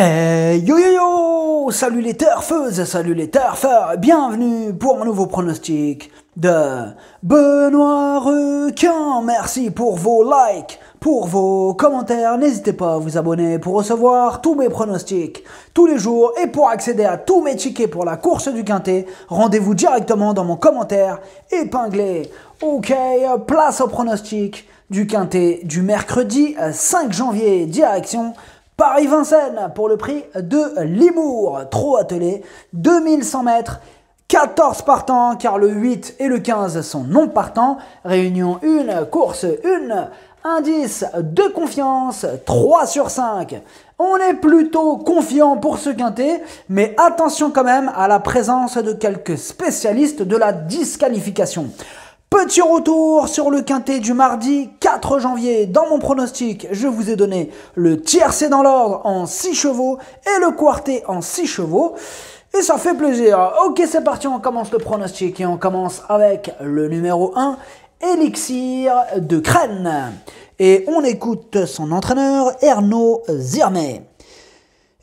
Hey, yo yo yo Salut les turfeuses, salut les turfeurs bienvenue pour un nouveau pronostic de Benoît Requin. Merci pour vos likes, pour vos commentaires. N'hésitez pas à vous abonner pour recevoir tous mes pronostics tous les jours et pour accéder à tous mes tickets pour la course du Quintet, rendez-vous directement dans mon commentaire épinglé. Ok, place au pronostic du Quintet du mercredi 5 euh, janvier, direction Paris-Vincennes pour le prix de Limour, trop attelé, 2100 mètres, 14 partants car le 8 et le 15 sont non partants, réunion 1, course 1, indice de confiance 3 sur 5. On est plutôt confiant pour ce quintet, mais attention quand même à la présence de quelques spécialistes de la disqualification. Petit retour sur le quintet du mardi 4 janvier. Dans mon pronostic, je vous ai donné le tiercé dans l'ordre en 6 chevaux et le quartet en 6 chevaux. Et ça fait plaisir. Ok, c'est parti, on commence le pronostic et on commence avec le numéro 1, Elixir de Crène. Et on écoute son entraîneur Ernaud Zirmet.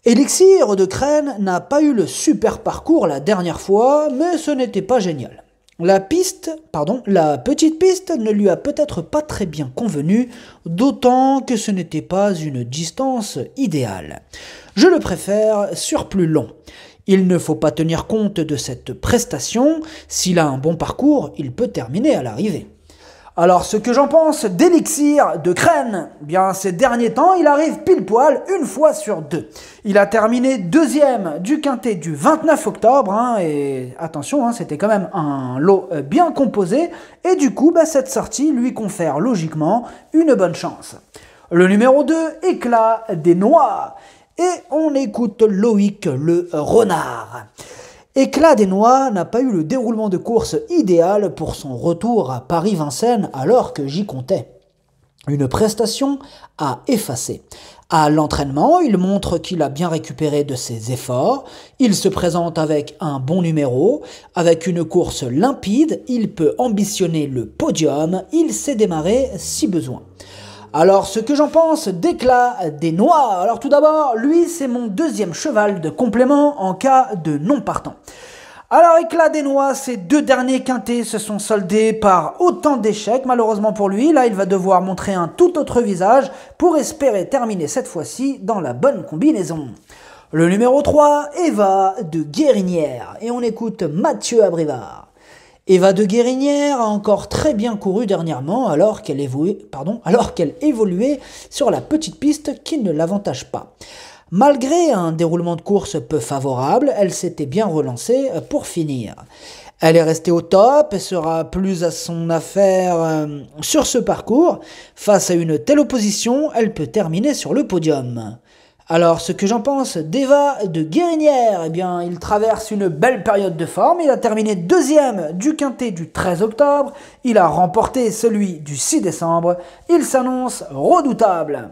Elixir de Crène n'a pas eu le super parcours la dernière fois, mais ce n'était pas génial. La piste, pardon, la petite piste ne lui a peut-être pas très bien convenu, d'autant que ce n'était pas une distance idéale. Je le préfère sur plus long. Il ne faut pas tenir compte de cette prestation, s'il a un bon parcours, il peut terminer à l'arrivée. Alors, ce que j'en pense d'Elixir de Crène, bien ces derniers temps, il arrive pile poil une fois sur deux. Il a terminé deuxième du quintet du 29 octobre, hein, et attention, hein, c'était quand même un lot euh, bien composé, et du coup, bah, cette sortie lui confère logiquement une bonne chance. Le numéro 2, Éclat des noix, et on écoute Loïc le renard. Éclat des Noix n'a pas eu le déroulement de course idéal pour son retour à Paris-Vincennes alors que j'y comptais. Une prestation à effacer. À l'entraînement, il montre qu'il a bien récupéré de ses efforts, il se présente avec un bon numéro, avec une course limpide, il peut ambitionner le podium, il sait démarrer si besoin. Alors, ce que j'en pense d'éclat des noix. Alors, tout d'abord, lui, c'est mon deuxième cheval de complément en cas de non-partant. Alors, éclat des noix, ces deux derniers quintés se sont soldés par autant d'échecs, malheureusement pour lui. Là, il va devoir montrer un tout autre visage pour espérer terminer cette fois-ci dans la bonne combinaison. Le numéro 3, Eva de Guérinière. Et on écoute Mathieu Abrivard. Eva de Guérinière a encore très bien couru dernièrement alors qu'elle évoluait, sur la petite piste qui ne l'avantage pas. Malgré un déroulement de course peu favorable, elle s'était bien relancée pour finir. Elle est restée au top et sera plus à son affaire euh, sur ce parcours. Face à une telle opposition, elle peut terminer sur le podium. Alors, ce que j'en pense, Deva de Guérinière, eh bien, il traverse une belle période de forme. Il a terminé deuxième du quintet du 13 octobre. Il a remporté celui du 6 décembre. Il s'annonce redoutable.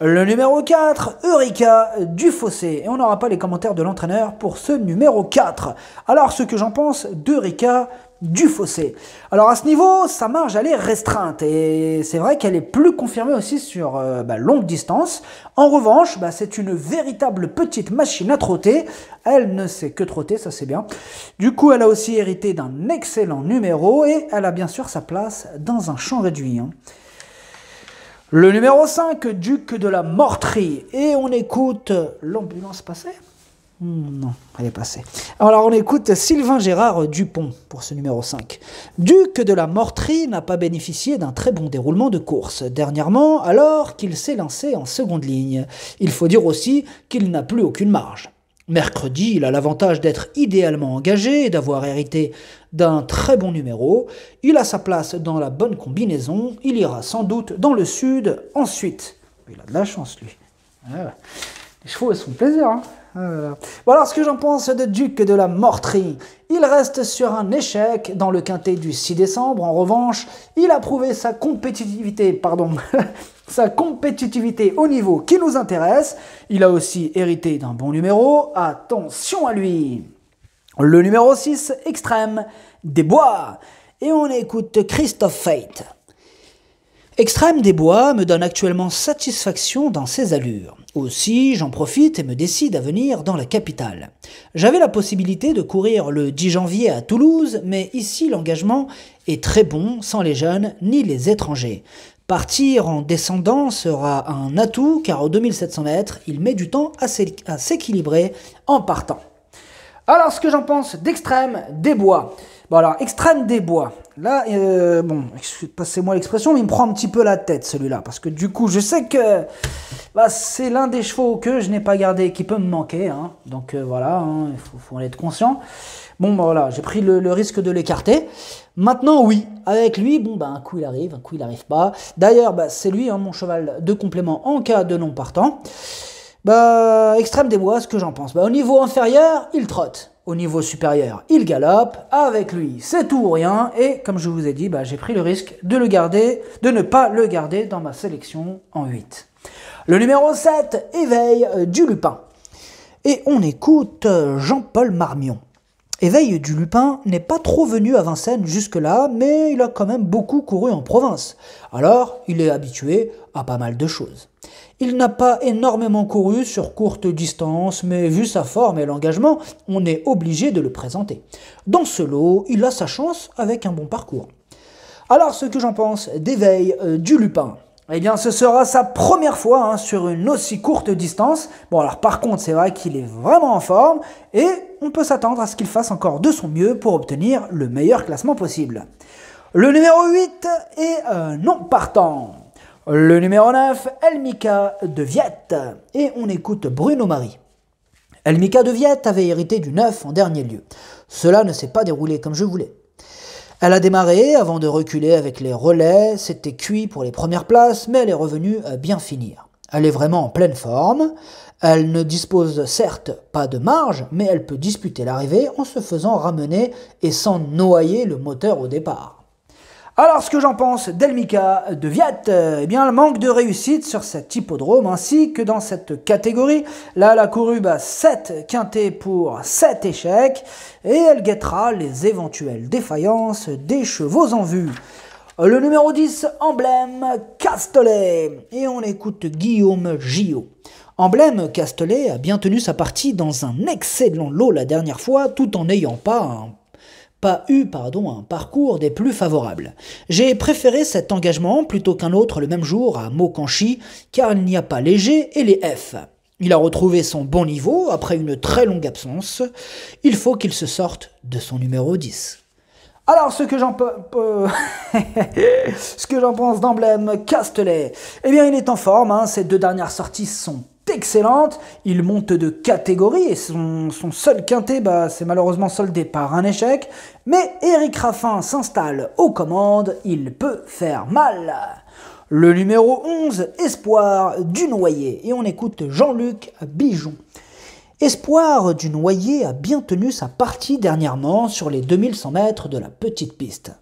Le numéro 4, Eureka Fossé, Et on n'aura pas les commentaires de l'entraîneur pour ce numéro 4. Alors, ce que j'en pense d'Eureka, du fossé. Alors à ce niveau, sa marge elle est restreinte et c'est vrai qu'elle est plus confirmée aussi sur euh, bah, longue distance. En revanche, bah, c'est une véritable petite machine à trotter. Elle ne sait que trotter, ça c'est bien. Du coup, elle a aussi hérité d'un excellent numéro et elle a bien sûr sa place dans un champ réduit. Hein. Le numéro 5, Duc de la mortrie. Et on écoute l'ambulance passer. Hmm, non, elle est passée. Alors on écoute Sylvain Gérard Dupont pour ce numéro 5. Duc de la Mortrie n'a pas bénéficié d'un très bon déroulement de course dernièrement alors qu'il s'est lancé en seconde ligne. Il faut dire aussi qu'il n'a plus aucune marge. Mercredi, il a l'avantage d'être idéalement engagé et d'avoir hérité d'un très bon numéro. Il a sa place dans la bonne combinaison. Il ira sans doute dans le sud ensuite. Il a de la chance, lui. Ah Les chevaux, sont plaisir. Hein. Ah voilà. ce que j'en pense de Duc de la Mortrie. Il reste sur un échec dans le quintet du 6 décembre. En revanche, il a prouvé sa compétitivité, pardon, sa compétitivité au niveau qui nous intéresse. Il a aussi hérité d'un bon numéro. Attention à lui. Le numéro 6 extrême des bois. Et on écoute Christophe Fate. Extrême des Bois me donne actuellement satisfaction dans ses allures. Aussi, j'en profite et me décide à venir dans la capitale. J'avais la possibilité de courir le 10 janvier à Toulouse, mais ici l'engagement est très bon sans les jeunes ni les étrangers. Partir en descendant sera un atout car au 2700 mètres, il met du temps à s'équilibrer en partant. Alors, ce que j'en pense d'Extrême des Bois. Bon, alors, Extrême des Bois, Là, euh, bon, passez-moi l'expression, mais il me prend un petit peu la tête celui-là. Parce que du coup, je sais que bah, c'est l'un des chevaux que je n'ai pas gardé qui peut me manquer. Hein. Donc euh, voilà, hein, il faut, en être conscient. Bon, bah, voilà, j'ai pris le, risque de l'écarter. Maintenant, oui, avec lui, bon, bah, un coup il arrive, un coup il n'arrive pas. D'ailleurs, bah, c'est lui, hein, mon cheval de complément en cas de non partant. Bah, extrême des bois, ce que j'en pense. Bah, au niveau inférieur, il trotte. Au niveau supérieur, il galope. Avec lui, c'est tout ou rien. Et comme je vous ai dit, bah, j'ai pris le risque de le garder, de ne pas le garder dans ma sélection en 8. Le numéro 7, Éveil euh, du Lupin. Et on écoute euh, Jean-Paul Marmion. Éveil du Lupin n'est pas trop venu à Vincennes jusque-là, mais il a quand même beaucoup couru en province. Alors, il est habitué à pas mal de choses. Il n'a pas énormément couru sur courte distance, mais vu sa forme et l'engagement, on est obligé de le présenter. Dans ce lot, il a sa chance avec un bon parcours. Alors ce que j'en pense d'éveil euh, du Lupin. Eh bien, ce sera sa première fois hein, sur une aussi courte distance. Bon, alors par contre, c'est vrai qu'il est vraiment en forme et on peut s'attendre à ce qu'il fasse encore de son mieux pour obtenir le meilleur classement possible. Le numéro 8 est euh, non partant. Le numéro 9, Elmika de Viette. Et on écoute Bruno Marie. Elmika de Viette avait hérité du 9 en dernier lieu. Cela ne s'est pas déroulé comme je voulais. Elle a démarré avant de reculer avec les relais, c'était cuit pour les premières places, mais elle est revenue à euh, bien finir. Elle est vraiment en pleine forme. Elle ne dispose certes pas de marge, mais elle peut disputer l'arrivée en se faisant ramener et sans noyer le moteur au départ. Alors, ce que j'en pense d'Elmica, de Viat, eh bien, le manque de réussite sur cet hippodrome ainsi que dans cette catégorie. Là, elle a couru bah, 7 quintés pour 7 échecs et elle guettera les éventuelles défaillances des chevaux en vue. Le numéro 10, emblème Castellet. Et on écoute Guillaume Gio. Emblème Castellet a bien tenu sa partie dans un excellent lot la dernière fois, tout en n'ayant pas un pas eu pardon, un parcours des plus favorables. J'ai préféré cet engagement plutôt qu'un autre le même jour à Mokanchi, car il n'y a pas les G et les F. Il a retrouvé son bon niveau après une très longue absence. Il faut qu'il se sorte de son numéro 10. Alors, ce que j'en ce que j'en pense d'emblème Castelet, eh bien, il est en forme. Ces hein. deux dernières sorties sont excellente, il monte de catégorie et son, seul quintet bah, c'est malheureusement soldé par un échec, mais Eric Raffin s'installe aux commandes, il peut faire mal. Le numéro 11, Espoir du Noyer, et on écoute Jean-Luc Bijon. Espoir du Noyer a bien tenu sa partie dernièrement sur les 2100 mètres de la petite piste.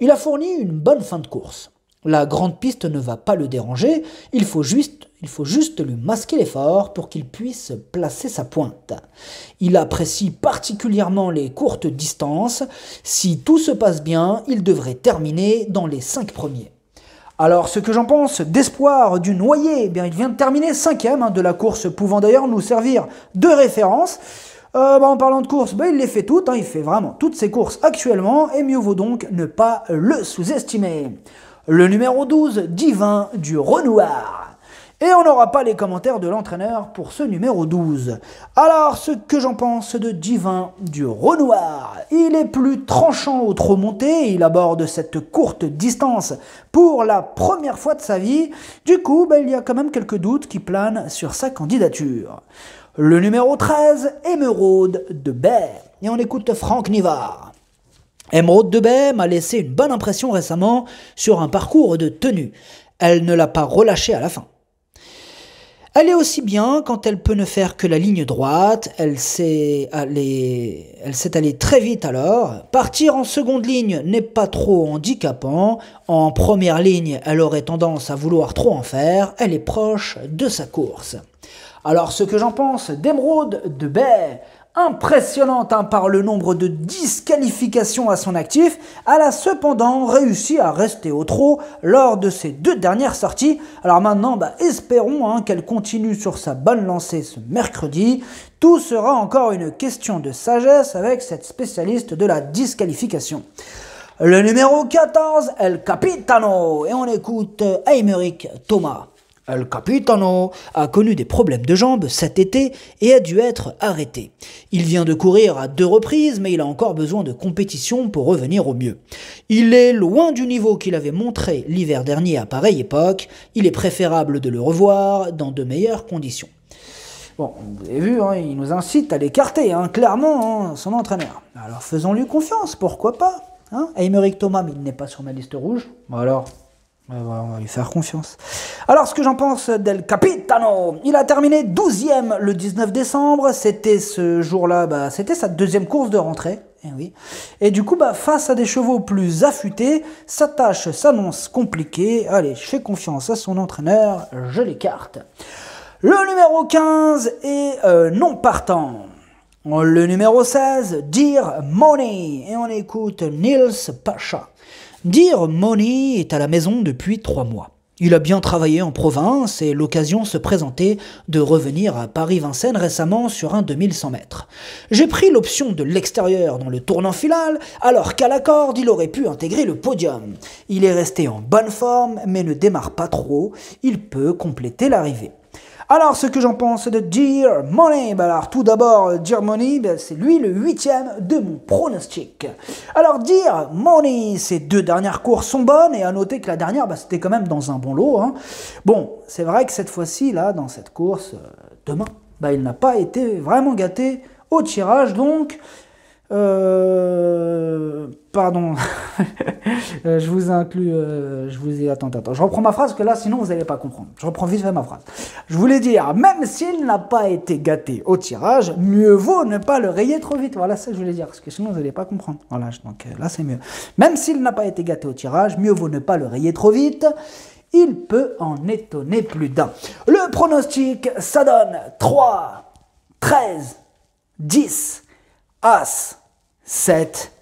Il a fourni une bonne fin de course. La grande piste ne va pas le déranger, il faut juste, il faut juste lui masquer l'effort pour qu'il puisse placer sa pointe. Il apprécie particulièrement les courtes distances, si tout se passe bien, il devrait terminer dans les 5 premiers. Alors ce que j'en pense d'espoir du noyer, eh bien, il vient de terminer 5 ème hein, de la course, pouvant d'ailleurs nous servir de référence. Euh, bah, en parlant de course, bah, il les fait toutes, hein, il fait vraiment toutes ses courses actuellement, et mieux vaut donc ne pas le sous-estimer le numéro 12 divin du Renoir. Et on n'aura pas les commentaires de l'entraîneur pour ce numéro 12. Alors, ce que j'en pense de Divin du Renoir. Il est plus tranchant au trop monté, il aborde cette courte distance pour la première fois de sa vie. Du coup, ben, il y a quand même quelques doutes qui planent sur sa candidature. Le numéro 13, Émeraude de Baie. Et on écoute Franck Nivard. Emeraude de Bay m'a laissé une bonne impression récemment sur un parcours de tenue. Elle ne l'a pas relâché à la fin. Elle est aussi bien quand elle peut ne faire que la ligne droite, elle s'est allée elle très vite alors. Partir en seconde ligne n'est pas trop handicapant. En première ligne, elle aurait tendance à vouloir trop en faire. Elle est proche de sa course. Alors ce que j'en pense d'Emeraude de Bay impressionnante hein, par le nombre de disqualifications à son actif, elle a cependant réussi à rester au trot lors de ses deux dernières sorties. Alors maintenant, bah, espérons hein, qu'elle continue sur sa bonne lancée ce mercredi. Tout sera encore une question de sagesse avec cette spécialiste de la disqualification. Le numéro 14, El Capitano, et on écoute Aymeric Thomas. El Capitano a connu des problèmes de jambes cet été et a dû être arrêté. Il vient de courir à deux reprises, mais il a encore besoin de compétition pour revenir au mieux. Il est loin du niveau qu'il avait montré l'hiver dernier à pareille époque. Il est préférable de le revoir dans de meilleures conditions. Bon, vous avez vu, hein, il nous incite à l'écarter, hein, clairement, hein, son entraîneur. Alors faisons-lui confiance, pourquoi pas hein Aymeric Thomas, il n'est pas sur ma liste rouge. Alors, on va lui faire confiance. Alors, ce que j'en pense del Capitano, il a terminé 12e le 19 décembre. C'était ce jour-là, bah, c'était sa deuxième course de rentrée. Et, eh oui. et du coup, bah, face à des chevaux plus affûtés, sa tâche s'annonce compliquée. Allez, je fais confiance à son entraîneur, je l'écarte. Le numéro 15 est euh, non partant. Le numéro 16, Dear Money. Et on écoute Nils Pacha. Dire Money est à la maison depuis trois mois. Il a bien travaillé en province et l'occasion se présentait de revenir à Paris-Vincennes récemment sur un 2100 mètres. J'ai pris l'option de l'extérieur dans le tournant final, alors qu'à la corde, il aurait pu intégrer le podium. Il est resté en bonne forme, mais ne démarre pas trop. Il peut compléter l'arrivée. Alors, ce que j'en pense de Dear Money, ben alors tout d'abord, Dear Money, ben, c'est lui le huitième de mon pronostic. Alors, Dear Money, ces deux dernières courses sont bonnes, et à noter que la dernière, ben, c'était quand même dans un bon lot. Hein. Bon, c'est vrai que cette fois-ci, là, dans cette course, euh, demain, il n'a pas été vraiment gâté au tirage, donc euh, pardon, euh, je vous inclus, euh, je vous ai. Attends, attends, je reprends ma phrase, que là, sinon, vous n'allez pas comprendre. Je reprends vite fait ma phrase. Je voulais dire, même s'il n'a pas été gâté au tirage, mieux vaut ne pas le rayer trop vite. Voilà, ça, je voulais dire, parce que sinon, vous n'allez pas comprendre. Voilà, donc là, c'est mieux. Même s'il n'a pas été gâté au tirage, mieux vaut ne pas le rayer trop vite. Il peut en étonner plus d'un. Le pronostic, ça donne 3, 13, 10, As. 7,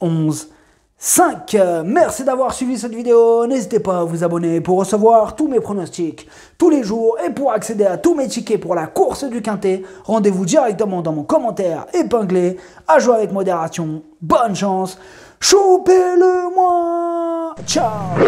11, 5. Merci d'avoir suivi cette vidéo. N'hésitez pas à vous abonner pour recevoir tous mes pronostics tous les jours et pour accéder à tous mes tickets pour la course du Quintet, rendez-vous directement dans mon commentaire épinglé. À jouer avec modération. Bonne chance. Choupez-le-moi. Ciao.